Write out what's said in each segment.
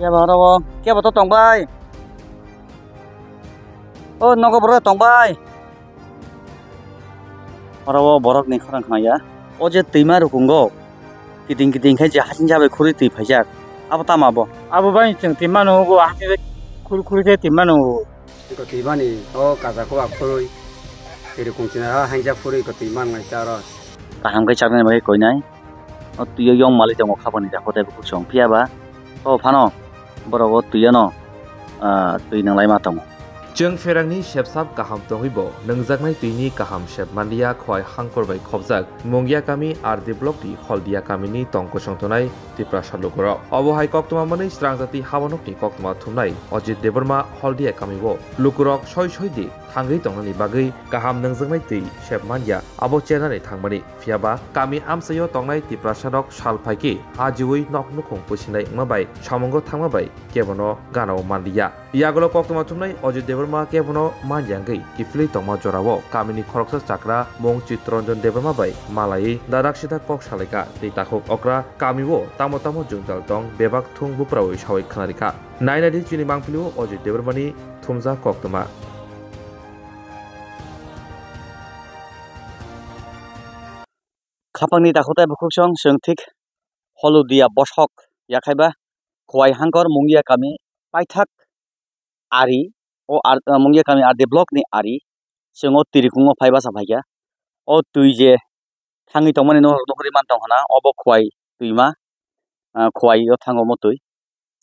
kia vào đâu kia vào tôi tổng bay ô nó có bro tổng bay bro borok này khăn khăn ya ô chứ tìm mà được cùng go thì tìm cái tìm cái gì hết ra về khuri tìm phải chắc abo tam abo abo bay chẳng tìm mà nó go hết về khuri khuri cái tìm mà nó cái tìm mà này ô cả ra có khuri এরকম চিনা হাইজা ফুরি কত ইমান মাইছে আর কাহামকে চাকরি ভাই কই নাই তুই young মালিতে মখাবানি দেখো দেখো সংফিয়াবা ও ফানো borogo tuya no tuy nang lai ma tong jeng ferang ni shep sap ka ham tong hoibo nang jak nai tuy ni ka ham shep mandia khoi hangkor bai khobjak mongya kami rd block di holdia kami ni tong ko song tonai ti prashal lokoro abo hai kok tuma mane strang jati hawanok ni kok tuma thumnai ajit deborma holdia kami bo lokorok shoy shoy di hangi tongnani bagui kaham nangjaknai tui sepmanya abo chenani thangmani phiaba kami amsayo tongnai ti prasadok salphaiki ajiwi noknukhung pusinai mabai samongo thangmabai kebono ganao manliya ইয়াগুলো কক্তমা চুমনাই অজয় দেবর্মা কেবন মানজাঙ্গি কিফলি তমা জোরাবো কামিনী খরকসা চাকরা মং চিত্তরঞ্জন দেবর্মা বাই মালাই দাদাক সিধা কক সালেকা এই তাকক অকরা কামিও তামো তামো জুংজাল তং বেবাক থুং বুপরাও সাওয়াই খানারিকা নাইনাদি চিনি মাংফিলিও অজয় দেবর্মানি থুমজা কক্তমা খাপাংনি দাখোতাই ভুখুকচং সংঠিক হলু দিয়া বসক ইয়াখাইবা খোয়াই হাঙ্কর মঙ্গিয়া কামি পাইথাক আরি ও আর মঙ্গিয়া কামি আর ডেভেলপ নি আরি সঙ্গ তিরিকুং ফাইবা সাফাইয়া ও তুই যে থাঙি তমানি নহরি মান তংহনা অব খোয়াই তুই মা খোয়াই ও থাঙ্গ মতুই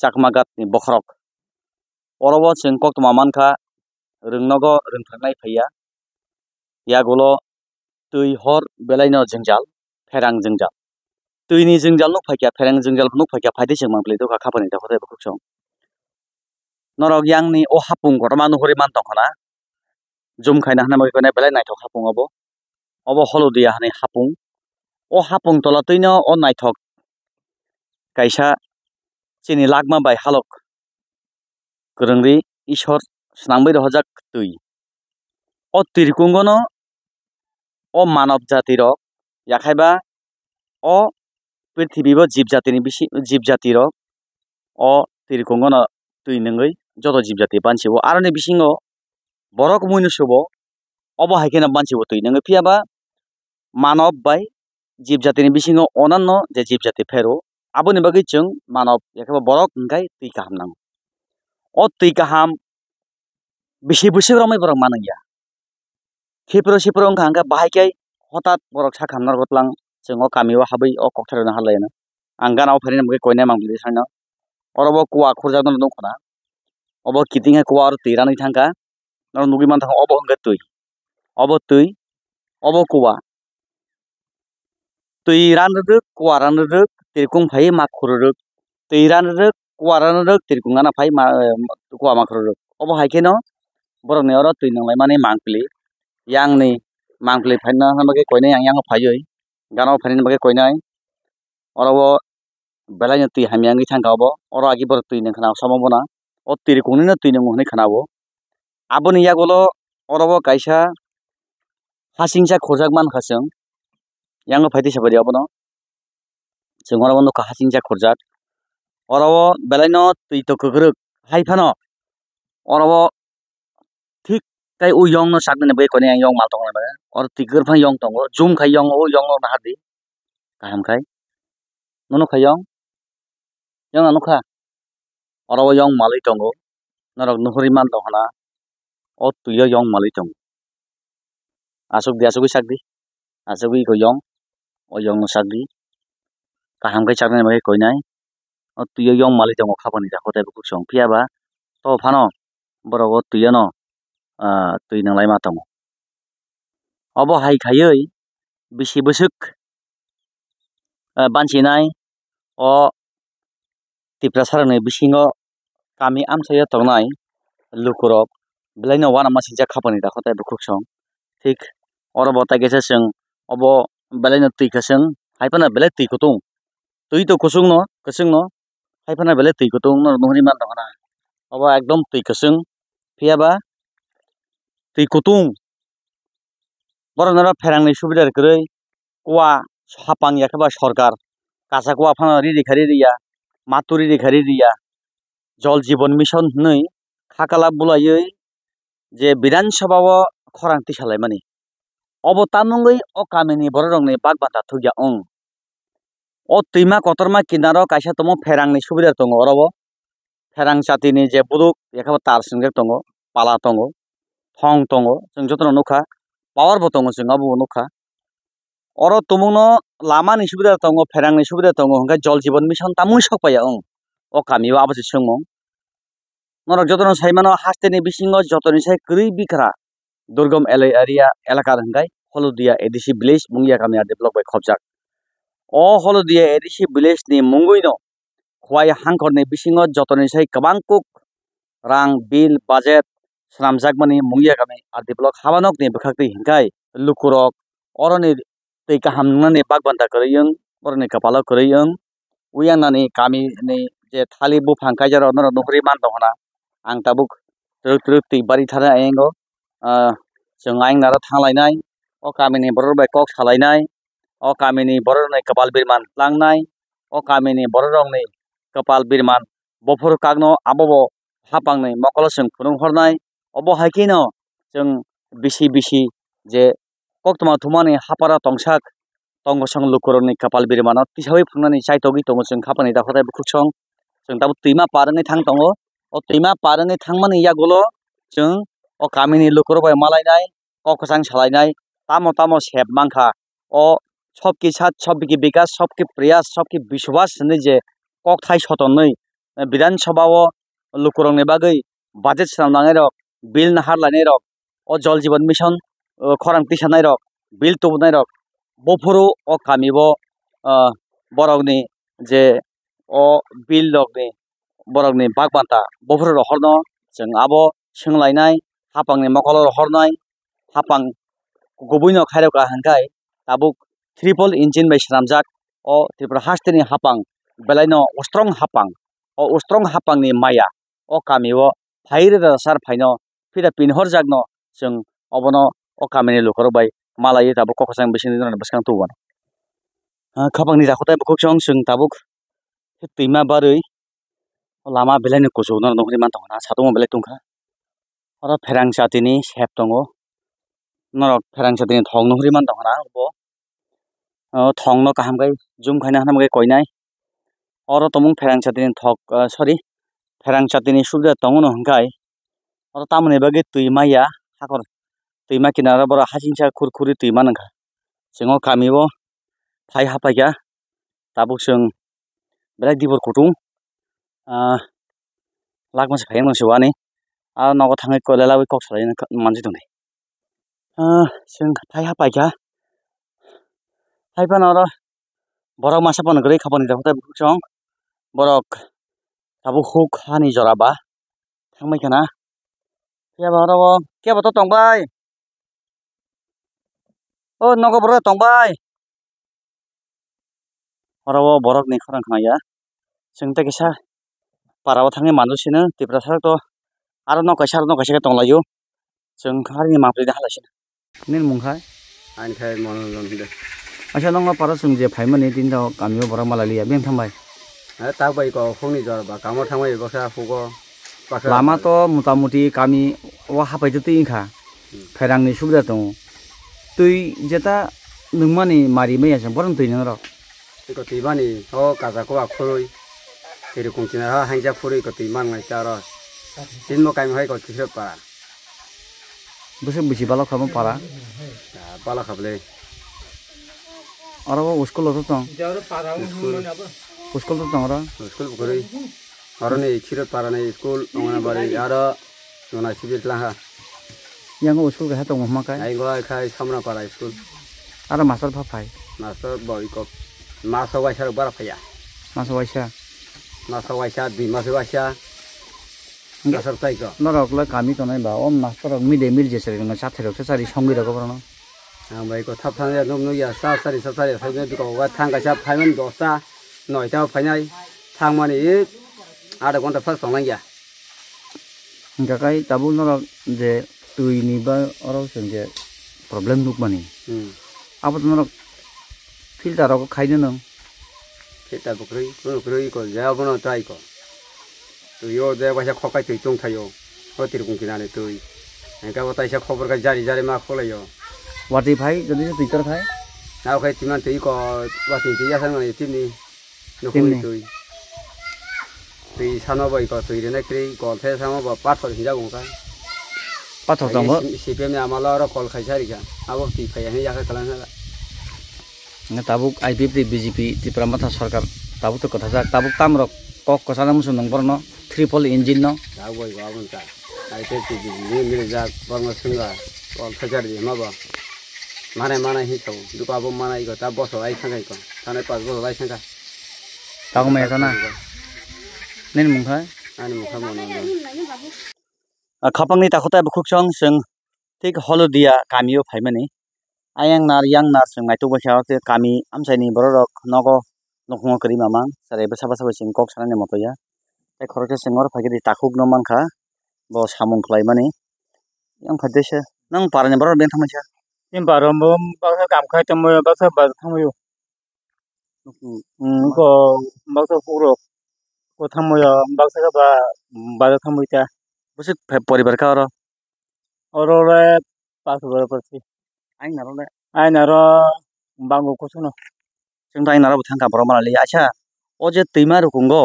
চাকমাগাত নি বখরক অরব সিং কক তোমা মানখা রংনগ রংথাই ফাইয়া ইয়াগুলো তুই হর বেলাইন জঞ্জাল ferang jengjal tuini jengjal nuk phaikia ferang jengjal nuk phaikia phaide chengmang ple doka khapani ta khotai bukhuk chong norok yang ni o hapung gorma nu hori man tong hana jom khaina hana magi kone belai naithok hapung obo obo holo dia hani hapung o hapung tola tuino o naithok kaisa chini lagma bai halok kwrwngri ishor snangbai rohajak tui অ ত্ৰিকুঙ্গন অ মানৱ জাতিৰ ୟାଖାଇବା ଅ ପୃଥିବୀବ ଜୀବଜାତିନି ବିଶି ଜୀବଜାତିର অ ତିରିକୁଙ୍ଗନ তুই নঙ্গই যত জীবজাতি বানছিব আর নে বিসিং বরক মনুষ্যব of হাইকেনা বানছিব তুই নঙ্গ ফিয়াবা মানব by জীবজাতিনি বিসিং অনান্য যে জীবজাতি ফেরো আবনি বাকি চং মানব একেবারে বরক গাই তুই কাহাম নাং অ তুই কাহাম বেশি বেশি রমাই বরং মানাইয়া ক্ষেপ্র ক্ষেপ্র অঙ্কা বাহাইকাই হঠাৎ বৰক চাহ খান্নাৰ গতলাং চিঙ কামিও খাবি অ কথাৰ নাখালে এনে আংগান আও ফেৰি নামগৈ কইনা মাং বুলি চাইন অৰ অব কোৱা আখৰ যাব নদো খনা অব কিটিঙে কোৱা আৰু তিৰাণী থাংকা আৰু নুগিমান থাকো অব হে তুই অব তুই অব কোৱা তুই ৰাণ ৰদক কোৱা ৰাণ ৰদক ফাই মাক খৰ ৰদক তুই ৰাণ ৰদক কোৱা ৰাণ ৰদক তিৰকুঙা মা কোৱা অব হাইকে ন বৰ নেৱাৰ তুই নলৈ মানে মাংপলি ইয়ং নে মাংলি ফাইনা হামাকে কইনাই আং ইয়াঙ্গ ফাইয়ই গানো ফাইনি মাকে কইনাই অরবো বেলাই নতি হামি আঙ্গি থাঙ্গাবো অর আগি বর তুই নে খানা সম্ভব না ও তির কোনি না তুই নঙ্গনি খানাবো আবনি ইয়াগুলো অরবো কাইসা হাসিংসা খোরজাকমান হাসং ইয়াঙ্গ ফাইতে সাবারি আবনো जों अरावनो हासिं जाखरजाद अराव बेलायनो दै तो गोग्रोग हायफानो अराव kai u yong no sak ne be ko ne yong mal tong ne or tiger phang yong tong zum khai yong o yong na hadi kam khai no no khai yong yong anu kha or o yong mal tong go na rok no hori man tong na o tu yo yong mal tong asuk di asuk sak di asuk ko yong o yong no sak di kam khai sak ne be ko nai o tu yo yong mal tong kha pani da ko ta bu song phia ba to phano boro go tu yo no À, tui nanglai ma tongo obo hai khaiui bisi busuk bansinai o tipra sarani bisingo kami amsaya tongnai lukurok hay wana masija khapani dakho tai bukhuksong ঠিক অরব তাই গেছে song nó, বেলাই না nó, hay হাইফানা বেলাই তুই কুতুং তুই তো কুসুং nó কুসুং ন হাইফানা বেলাই তুই কুতুং নহরি মান দহনা অব একদম তুই phía ফিয়াবা दै गुदुं बर'नारा সুবিধার सुबिदाखौरै কোয়া हापां एखेबारे সরকার কাঁচা কোয়া ফানা রিডি খারি রিয়া মাতুরি রিখারি রিয়া জল জীবন মিশন নই খাকালা বুলাই যে বিধানসভাও খরাংতি সালাই মানে অব তামঙ্গই অ কামিনী বড় রং বাক বাতা থা অং অ তৈমা কতরমা কিনার কাইসা তম ফেরাংনি সুবিধা তঙ্গ অরব ফেরাং চাতিনি যে বুদুক একেবারে তার সঙ্গে দো পালা দো hong tongo chung jotno nukha power bo tongo chung abo nukha oro tumuno lama ni subida tongo pherang ni subida tongo hongka jol jibon mission tamui sok paya ong o kami abo se sungmo norok jotno saimano haste ni bisingo jotni sai kri bikra দুর্গম area এলাকার হাঙ্গাই Haldia ADC village মুঙ্গিয়া কামিয়া develop বাই খবজাক অ Haldia ADC village নি মুঙ্গুইন খোয়াই হাঙ্কর নি বিসিং যতনি সাই কবাংকুক রাং bill budget swnamjakmani mungiyakami adiblok habanok ni bwkhakti hingkhai lukurok oroni tei kaham nwngnani bagbanta kwrwi wng oroni kapalo kwrwi wng uyanani kami ni je thali buphang kaijaro onoro nuhri man tongkhana ang tabuk truk truk tui bari thana ayengo chung ayengnaro thanglai o kamini boror bai kok salainai o kamini boror ni kapal birman tlangnai o kamini boror rokni kapal birman bofor kagno abobo hapangnai mokolosing phununghornai अबहायखिनो जों বিশি যে जे कक्तमा थुमानि हापारा तंसाक তংগসং লুকুরনি couple বিমান তিসাবই ফুনানি চাইতগি তঙ্গ जों খাপানি দাখাতাই বুকুকসং जों दाबो তৈমা পারনি থাং তঙ্গ ও তৈমা পারনি ইয়া গলো जों ও কামিনি লুকুরবাই মালাইনাই ককসাং সালাইনাই তামো তামো সেব মাংখা ও সবকি সাত সবকি বিকাশ সবকি প্রয়াস সবকি বিশ্বাস যে কক থাই সতনই বিধানসভাও লুকরং বাকে বাজেট সামনাঙের बिल नहार लाने रक अ जल जीवन मिशन खराम तिसा नाई रक बिल तुब नाई रक बफोरो अ कामिब बरगनि जे अ बिल लगनि बरगनि बागबान्ता बफोरो रहरन जों आब सोंलायनाय हापांनि मकल रहरनाय हापां गुबुन खायरका हांखाय ताबुक ट्रिपल इन्जिन बै सरामजाक अ त्रिपुरा हास्टिनि हापां बेलायनो अस्ट्रं हापां अ अस्ट्रं हापांनि माया अ कामिव फाइर रसार फाइनो pinhor okamini bai पिदा पिनहर जागनो जों अबनो अकामिनि लुखरो बाय मालाय दाबो ककसां बेसिनि दोननानै बसखां तौवान खाबांनि जाखोथाय बखोसं जों दाबुक दैमा बारै लामा बेलायनो गोजौनो नहरि मान दंना सादङ बेलाय दंखा आरो फेरां जातिनि सेब दङ नरक फेरां जातिनि थं नहरि मान दंना अबो थंनो काहामगाय जुम खायना हानामगाय कयनाय अर तमुं फेरां जातिनि थक सरि फेरां जातिनि tongo no नहंगाय Oto tamu ne ya, bage tui ma ya hakor tui ma kinara bora hasin cha kur kuri tui ma nangka. Sengo kami bo tai hapa ya tabu seng bera di bor kutung lak masih kaya mas wane a nogo tangai ko lela wai kok sara yana manji tunai. seng pai hapa ya tai pa nora borok masa pon gerei kapon ida kota bukchong borok tabu huk hani joraba. Kamai kana kia vào đâu không kia vào tôi tổng bay ơ nó có bro tổng bay 바로 뭐라 그니 그런 그나야 정대기사 바라와 당에 만드시는 디브라 살도 아르노 가샤르노 가시가 동라요 정하리 마프리다 할라시나 닌 뭉카 아니 대 모노는데 아샤 농가 바라 승제 발만에 딘다 감요 보라 말리야 뱅 탐바이 아 따바이 거 홍리 저바 감어 탐바이 거사 보고 लामाथ' मथा मथि गामि अ हाफायदो इंखा फेरांनि सुबिदा दङ दै जेता नोंमानि मारि मैयाजों बरं दै नों र' दैमानि अ गाजाखौ आखुरै जेरै खंसिना हा हांजा फुरै दैमान माइसा र' दिन म गामि हाय गथिसो पारा बोसोर बेसे बाला खालामो पारा बाला खाबलै आरो स्कुलावथ' दं स्कुल स्कुल दं र' स्कुल बुखरै हरने छिरो पाराने स्कुल अंगनबाडी आरो जना सिबिर लाहा यांगो स्कुल गहा दङ माखाय आइ गय खाय सामना पारा स्कुल आरो मास्टार फाफाय मास्टार बय कप मासाव वाइसार बारा फैया मासाव वाइसा मासाव वाइसा दुइ मासाव वाइसा মাস্টার তাইকা নরকলা কামি কনাই বা ওম মাস্টার মিলে মিল যেছে না সাথে রক্ত সারি সঙ্গে রাখো বড় না আমরা এই কথা ফান একদম নইয়া সা সারি সা সারি ফাইবে দুকা ওয়া থাঙ্গা সা ফাইমেন দশটা নয়টা ফাইনাই থাং মানে আধা ঘন্টা ফার্স্ট হলাম গিয়া কাকাই তাবুল নরক যে তুই নিবা অরছেন যে প্রবলেম নুক মানে আবার নরক ফিল্টার খাই দেন ফিল্টার বকরই বকরই কো যা বনো তাই কো তুইও যে পয়সা খকাই তুই চং থাইও অতিরকম কিনালে তুই একা তাইসা খবর কাজ জারি জারি মা খোলাইও বাটি ভাই যদি তুই তোর ভাই না খাই তিমান তুই কো বাটি তুই আসেন মানে তিমনি তুই tùy sao nó vậy có tùy đến cái còn thế sao mà bắt phải ra cũng cái bắt thằng tông CPM আমার আর কল খাইছে আর কিনা আবো কি খাই আমি যাকে খেলা না না তাবুক আইপিএফ দি বিজেপি ত্রিপুরা মাথা সরকার তাবুক তো কথা যাক তাবুক তাম রক কক কথা নাম শুন নম্বর ন ত্রিপল ইঞ্জিন ন যাও বই বাবুন তা আইপিএফ দি বিজেপি মিলে যাক বর্ম সুন্দর কল খাইছে দি মাবা মানে মানে হি খাও দুপাবো মানে ইগো তা বছর আই খাঙ্গাই কো থানে পাঁচ বছর আই খাঙ্গা তাও মে না nen mungha an mungha mon a khapang ni ta khota bu khuk chong sung tik holo dia kamio phaimani ayang nar yang nar sung ngai tu ba khaw te kami amsai ni borok nogo nokmo kri mamang sare ba saba saba sing kok sana ne moto ya te khoroke singor phage di takhuk no mangkha bo samung khlai mani yang phadesha nang parane borok ben thamacha tim parom ba kam khai tamoy ba sa ba thamayo ko ba sa furo कोथा म बाक्सा बा बाजा था मुइता बसे परिवार का र और और पास घर पछि आइ न र आइ न र बांगो कोछु न जोंदा आइ न र थांका बर मालाले आछा 어제 뜨이마루 군거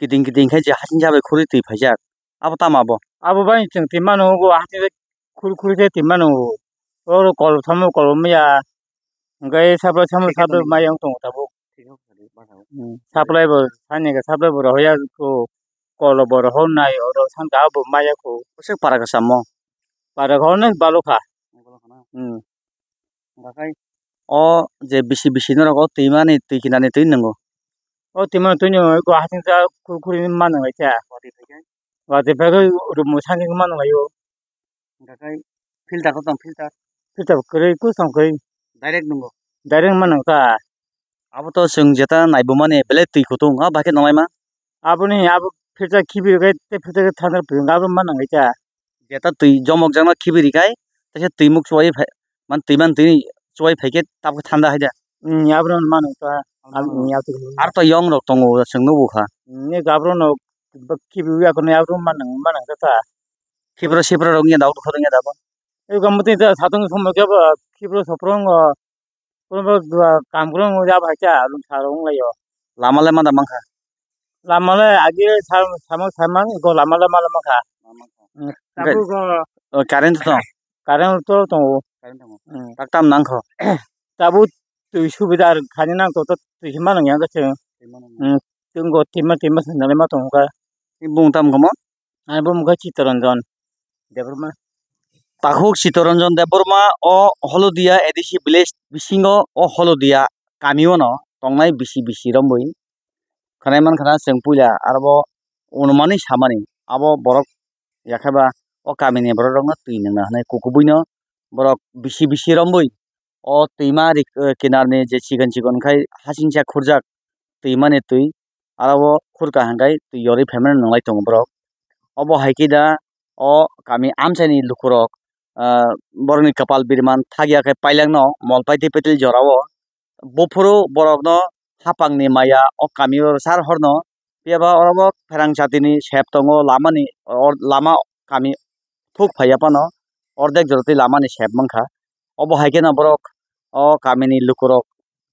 기딩기딩 해지 하신잡에 코리 뜨이 파작 아버 따마보 아버 바이 증 뜨이만 오고 하신데 쿨쿨해 뜨이만 오고 어로 걸 섬을 걸 오미야 그러니까 사버 섬을 사도 마영 동다 보고 চাপ্লাইব চাইনেকে নাই চান গাঁৱ মায়েকো কৈছে পাৰা নে বালুখা অ যে বেছি গুৱাহাটী যা গুৱাহাটী ৰুম চাঙি ফিল্টাৰ ডাইৰেক্ট নাঙ आबो जों जेता नायबोमाने बेले दैखौथ' नङा बाखे नङा मा आबुनि आबु फिरजा खिबिरिखाय फिरजाखौ थानो बेंगाबो मा नाङा जा जेता दै जमक जामा खिबिरिखाय तासे दैमुख सहाय मान दैमान दै सहाय फायखे थाबखौ थान्दा हायदा आबुन मा नङा आरो तो यं रक दङ सोंनो बखा नै गाब्रन खिबिबाखौनो आबुन मा नाङा मा नाङा जाता खिब्र सिब्र रं दाउ दाबो এই কামতে এতিয়া চাটন সময় কিবা ক্ষিপ্ৰ চপ্ৰ 그러면 감 그런 거 잡았자 좀 사롱을요. 라말레 만다 망카. 라말레 아기 삼 삼억 삼만 이거 라말레 말레 망카. 그리고 어 가렌트 또 가렌트 또 또. 가렌트 뭐. 딱담 난커. 따부 또 수비다 가니난 것도 힘만 원 양가 쳐. 응. 등거 팀마 팀마 선나레마 동가. 이봉 담 거면? 아니 봉 같이 떨어져. 대버만. পাখুক চিতরঞ্জন দেববর্মা অ হলদিয়া এদেশি বিলেজ বিসিং অ হলদিয়া কামিও ন টংনাই বিসি বিসি রম্বই খানাই মান খানা চেং পুইলা আরব অনুমানি সামানি আবো বরক ইয়াখাবা অ কামিনি বড় রং তুই না হানাই কুকুবইন বরক বিসি বিসি রম্বই অ তৈমা কিনারনি যে চিকন চিকন খাই হাসিংচা খুরজাক তৈমানে তুই আরব খুরকা হাঙ্গাই তুই ইয়রি ফ্যামিলি নলাই তং বরক অব হাইকি দা অ কামি আমচাইনি লুকুরক বরনি কপাল বিরমান থাকিয়াকে পাইলেন মলপাই মলপাইতে পেটেল জরাও বফরো বরগ্ন হাপাংনি মায়া অকামি সার হর্ন পিয়াবা অরব ফেরাং সাতিনি সেপতঙ্গ লামানি লামা কামি ফুক ফাইয়াপান অর্ধেক জরতি লামানি সেপ মাংখা অব হাইকে না বরক অ কামিনি লুকুরক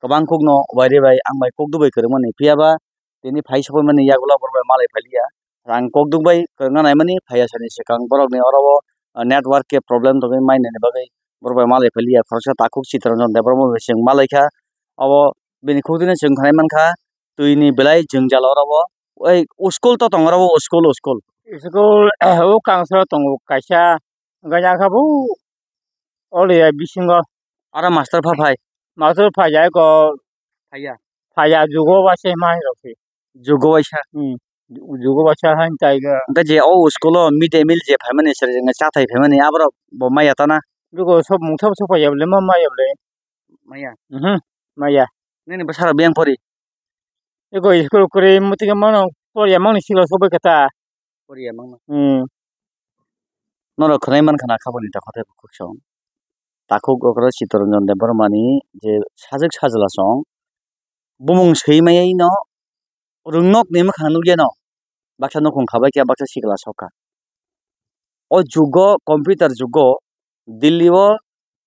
কবাং কুকন বাইরে বাই আং বাই কক দুবাই করে মানে পিয়াবা তিনি ফাই সব মানে ইয়াগুলা বরবাই মালাই ফাইলিয়া রাং কক দুবাই করে নাই মানে ফাইয়া সানি সেকাং বরক নে অরব नेटवर्क के प्रब्लम तपाईँ माइनहेर्ने बागै बरबाय मालाय फैलिया खरसा ताखुक चित्रन्जन देब्रमो जों मालायखा अब बिनि खुदिनो जों खानाय तुइनि बेलाय जों जाल रब ओइ स्कुल त दङ रब स्कुल स्कुल स्कुल ओ कांसर दङ काइसा गाजाखाबौ अले बिसिङ आरो मास्टार फाफाय मास्टार फाया ग फाया फाया जुगो बासे माइ रखे जुगो बासा जुगो बच्चा है ताइगा दा जे ओ उसको मिड डे मिल जे फैमिली सर जंग चाथाय फैमिली आबर बम्मा याता ना जुगो सब मुथा सब पायबले मम्मा याबले माया हम्म माया ने ने बसार बेंग परी एगो स्कूल करे मति मन परिया मन सिलो सब कथा परिया मन हम्म नरो खनै मन खाना खाबनि ता खथे कुक्षम ताखौ गग्र चितरन्जन देव बर्मानि जे साजक साजला सं बुमुं सैमायै न rung nok nem khang nu geno baksha no khong khaba kya baksha sikla sokha o jugo computer jugo delhi wo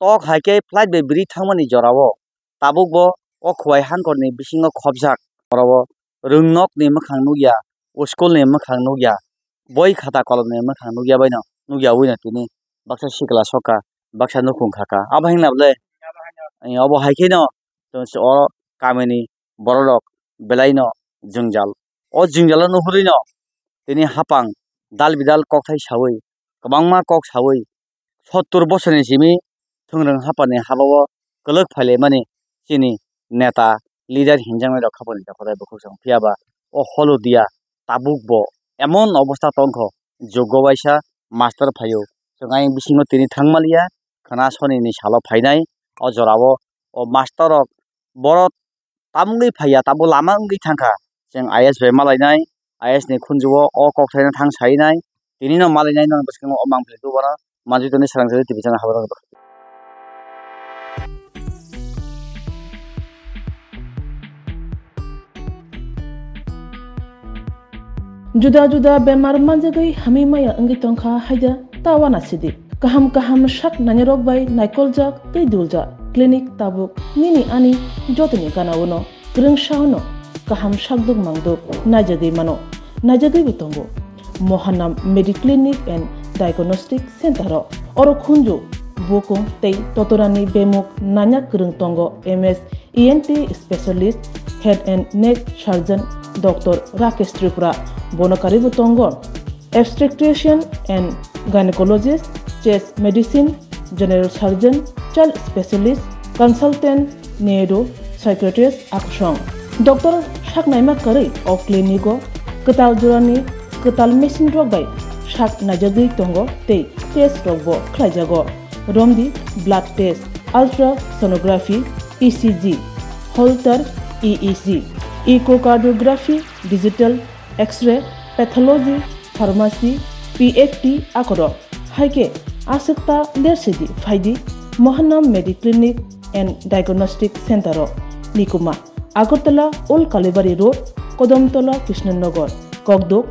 tok hai ke flight be bri thamani jorawo tabuk bo o khwai han kor ni bising khobjak korawo rung nok nem khang nu ya o school nem khang nu ya boi khata kolom nem khang nu ya bai no nu ya wi na tuni baksha sikla sokha baksha no khong khaka abhang na bale ai obo hai ke no to so kamani borolok belai no জঞ্জাল अ জঞ্জাল नुहुरिन তিনি হাপাং দাল বিদাল cock থাই সাবৈ কবাংমা cock সাবৈ সত্তর বছরনি সিমি থংরং হাপানি হাবাও কলক ফাইলে মানে চিনি নেতা leader হিনজামের রক্ষা পনি দখদাই বখুসং ফিয়াবা ও হলো দিয়া তাবুক ব এমন অবস্থা তংখ যোগ্য বাইসা মাস্টার ফাইও সঙ্গাই বিসিংহ তিনি থাংমালিয়া খানা সনি সালো ফাইনাই অ জরাবো ও মাস্টারক বড় তামুঙ্গি ফাইয়া তাবো লামাঙ্গি থাঙ্কা जों I S bay मालायनाय I S नि खुनजुआव अ कक्थायना थां सायनाय बिनि उनाव मालायनाय नां बसखौ अमां फ्लेदु बारा मानसि दनि सोरांजों टिभि जाना हाबा नांगौ जुदा जुदा बेमार मानजगै हमी माया अंगि तंखा हायदा तावाना सिदि kaham kaham shak nanyrok bai naikol jak tei dul jak clinic tabuk mini ani jotini kanawono grung shauno kaham shagdung mangduk najadi mano najadi bitongo mohanam mediclinic and diagnostic center oro khunju bukung tei totorani bemok nanya kurung tongo ms ent specialist head and neck surgeon dr rakesh tripura bonokari butongo obstetrician and gynecologist chest medicine general surgeon child specialist consultant neuro psychiatrist aksong Dr. সাকনাইমা করেই অকলিনি গো কতাল জোরানি কতাল machine রক বাই শাক নাজাদি তঙ্গ তে টেস্ট রকব খ্লাইজাগ রমদি blood test ultrasonography ECG holter EEG echocardiography digital X ray pathology pharmacy PFT আকর হাইকে আসক্তা দেড়শিদি ফাইদি Mahanam Mediclinic and diagnostic centre নিকুমা আগরতলা ওল্ড কালীবাড়ি রোড কদমতলা কৃষ্ণনগর ককদোক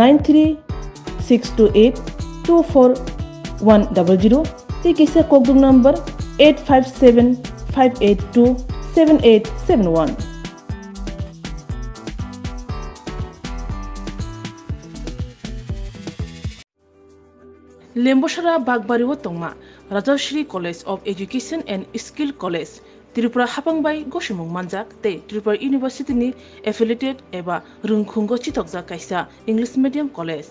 nine three six two eight two four one double zero তে কিসে ককদোক number eight five seven five eight two seven eight seven one Lembucherra বাগবাড়িও তংমা Rajshree college of education and skill college Tripura हापांबाय गसिमुं मानजाक ते त्रिपुरा इउनिभार्सिटिनि एफिलिटेड एबा रोंखुंग चिथकजाक कायसा इंलिश मिडियाम कलेज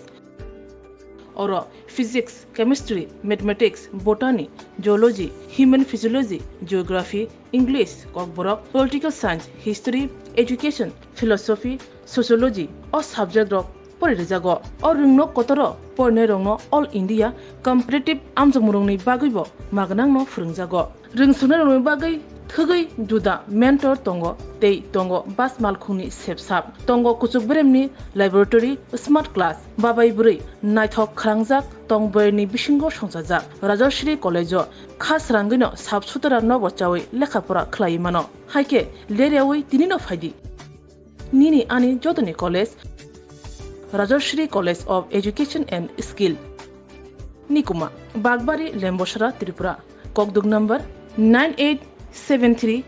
और physics chemistry mathematics botany geology human physiology geography English Kokborok political science history education philosophy sociology और सब्जेक्ट रक পরিরেজাগ অরুংন কতর পর্নে রংন অল ইন্ডিয়া কম্পিটিটিভ আমজমুরংনি বাগৈব মাগনাংন ফুরংজাগ রংসুনা রংনি বাগৈ thagui duda mentor tongo tei tongo bas malkhungni sepsap tongo kuchukbremni laboratory smart class babai buri naithok khangjak tongboyni bisingo songjajak rajashri college khas rangino sap sutara no bachawi lekhapora khlai mano haike lerewui tinino phaidi nini ani jotoni college rajashri college of education and skill নিকুমা বাগবাড়ি লেম্বসরা ত্রিপুরা ককদুক number nine eight 73673875